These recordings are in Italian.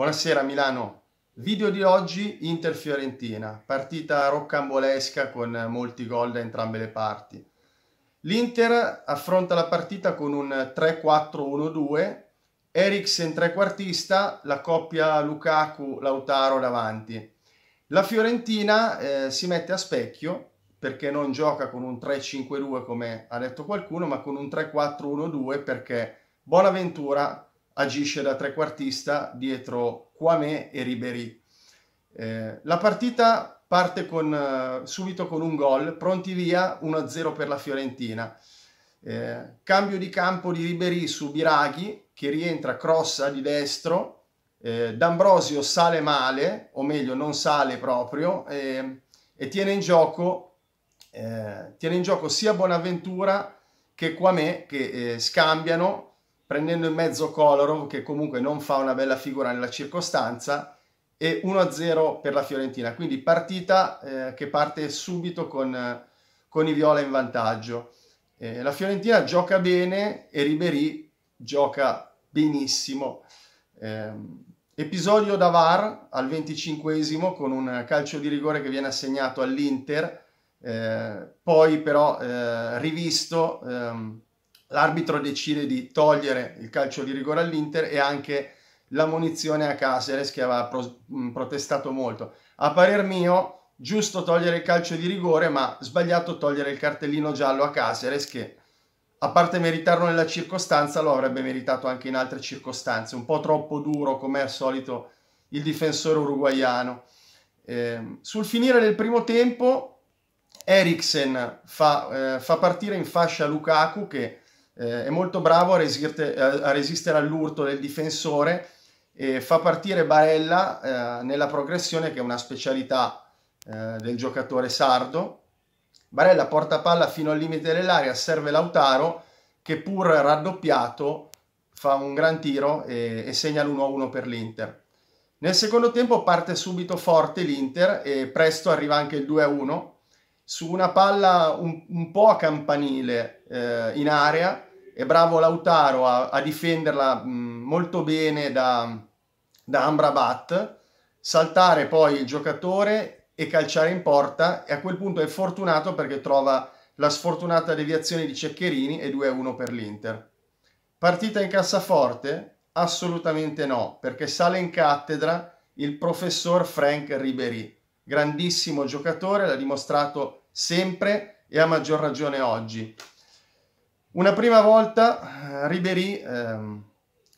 Buonasera Milano. Video di oggi Inter-Fiorentina, partita roccambolesca con molti gol da entrambe le parti. L'Inter affronta la partita con un 3-4-1-2, Eriksen trequartista, la coppia Lukaku-Lautaro davanti. La Fiorentina eh, si mette a specchio perché non gioca con un 3-5-2 come ha detto qualcuno, ma con un 3-4-1-2 perché Bonaventura agisce da trequartista dietro Quame e Ribery. Eh, la partita parte con, eh, subito con un gol, pronti via 1-0 per la Fiorentina. Eh, cambio di campo di Ribery su Biraghi che rientra crossa di destro, eh, D'Ambrosio sale male, o meglio non sale proprio, ehm, e tiene in gioco, eh, tiene in gioco sia Bonaventura che Quame che eh, scambiano prendendo in mezzo Kolarov che comunque non fa una bella figura nella circostanza e 1-0 per la Fiorentina, quindi partita eh, che parte subito con, con i Viola in vantaggio. Eh, la Fiorentina gioca bene e Ribéry gioca benissimo. Eh, episodio da VAR al 25 con un calcio di rigore che viene assegnato all'Inter, eh, poi però eh, rivisto... Ehm, l'arbitro decide di togliere il calcio di rigore all'Inter e anche la munizione a Caceres che aveva pro- mm, protestato molto. A parer mio, giusto togliere il calcio di rigore, ma sbagliato togliere il cartellino giallo a Caceres che a parte meritarlo nella circostanza, lo avrebbe meritato anche in altre circostanze, un po' troppo duro come al solito il difensore uruguaiano. Eh, sul finire del primo tempo, Eriksen fa, eh, fa partire in fascia Lukaku che eh, è molto bravo a, resirte, a resistere all'urto del difensore e fa partire Barella eh, nella progressione che è una specialità eh, del giocatore sardo. Barella porta palla fino al limite dell'area, serve Lautaro che pur raddoppiato fa un gran tiro e, e segna l'1-1 per l'Inter. Nel secondo tempo parte subito forte l'Inter e presto arriva anche il 2-1 su una palla un, un po' a campanile eh, in area è bravo Lautaro a, a difenderla mh, molto bene da, da Amrabat, saltare poi il giocatore e calciare in porta e a quel punto è fortunato perché trova la sfortunata deviazione di Ceccherini e 2-1 per l'Inter. Partita in cassaforte? Assolutamente no, perché sale in cattedra il professor Frank Ribery, grandissimo giocatore, l'ha dimostrato sempre e a maggior ragione oggi. Una prima volta eh, Ribéry ehm,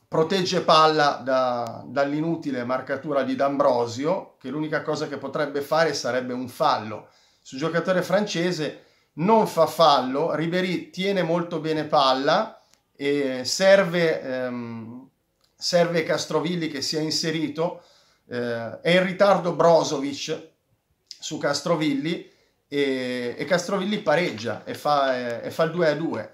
protegge palla da, dall'inutile marcatura di D'Ambrosio, che l'unica cosa che potrebbe fare sarebbe un fallo. Sul giocatore francese non fa fallo, Ribéry tiene molto bene palla e serve, ehm, serve Castrovilli che si è inserito, eh, è in ritardo Brozovic su Castrovilli, e, e Castrovilli pareggia e fa, e fa il 2 a 2.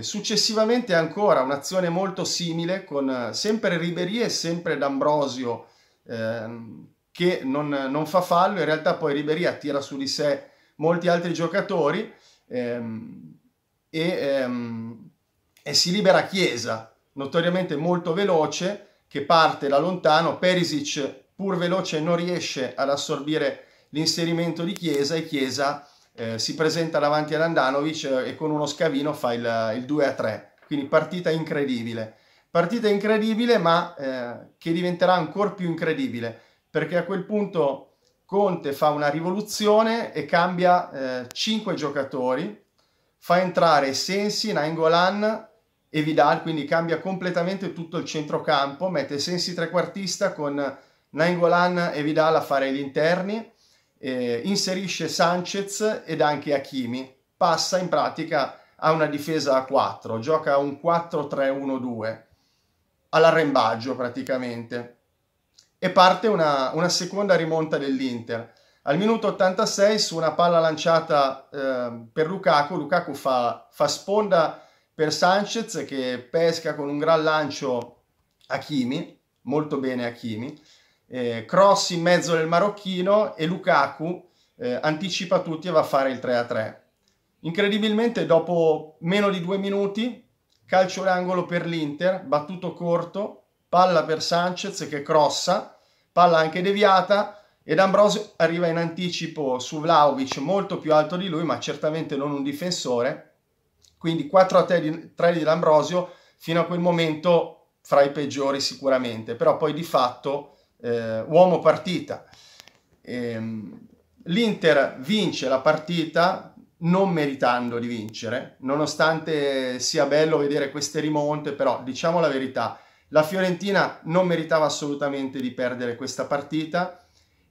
Successivamente ancora un'azione molto simile con eh, sempre Ribery e sempre D'Ambrosio ehm, che non, non, fa fallo, in realtà poi Ribery attira su di sé molti altri giocatori ehm, e, ehm, e, si libera Chiesa, notoriamente molto veloce, che parte da lontano, Perisic pur veloce non riesce ad assorbire l'inserimento di Chiesa e Chiesa eh, si presenta davanti ad Andanovic eh, e con uno scavino fa il, il 2 a 3. Quindi partita incredibile. Partita incredibile ma eh, che diventerà ancora più incredibile perché a quel punto Conte fa una rivoluzione e cambia eh, 5 giocatori, fa entrare Sensi, Nainggolan e Vidal, quindi cambia completamente tutto il centrocampo, mette Sensi trequartista con Nainggolan e Vidal a fare gli interni, eh, inserisce Sanchez ed anche Hakimi, passa in pratica a una difesa a 4, gioca un 4-3-1-2 all'arrembaggio praticamente e parte una, una seconda rimonta dell'Inter. Al minuto 86 su una palla lanciata eh, per Lukaku, Lukaku fa, fa sponda per Sanchez che pesca con un gran lancio Hakimi, molto bene Hakimi, eh, cross in mezzo del marocchino e Lukaku eh, anticipa tutti e va a fare il 3-3. Incredibilmente dopo meno di due minuti calcio d'angolo per l'Inter, battuto corto, palla per Sanchez che crossa, palla anche deviata ed Ambrosio arriva in anticipo su Vlaovic molto più alto di lui ma certamente non un difensore, quindi 4 3 di, di D'Ambrosio fino a quel momento fra i peggiori sicuramente, però poi di fatto eh, uomo partita. Ehm, L'Inter vince la partita non meritando di vincere, nonostante sia bello vedere queste rimonte, però diciamo la verità, la Fiorentina non meritava assolutamente di perdere questa partita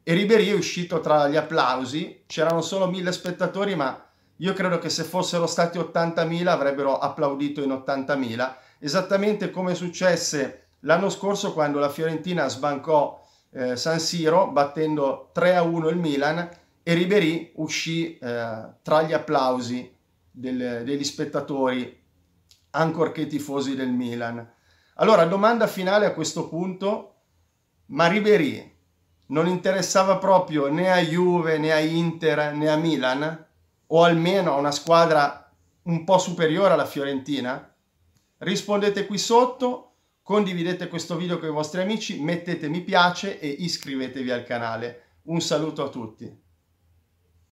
e Ribery è uscito tra gli applausi, c'erano solo mille spettatori, ma io credo che se fossero stati 80.000 avrebbero applaudito in 80.000, esattamente come successe L'anno scorso quando la Fiorentina sbancò eh, San Siro battendo 3-1 il Milan e Ribery uscì eh, tra gli applausi del, degli spettatori ancorché tifosi del Milan. Allora, domanda finale a questo punto, ma Ribery non interessava proprio né a Juve, né a Inter, né a Milan? O almeno a una squadra un po' superiore alla Fiorentina? Rispondete qui sotto condividete questo video con i vostri amici, mettete mi piace e iscrivetevi al canale. Un saluto a tutti.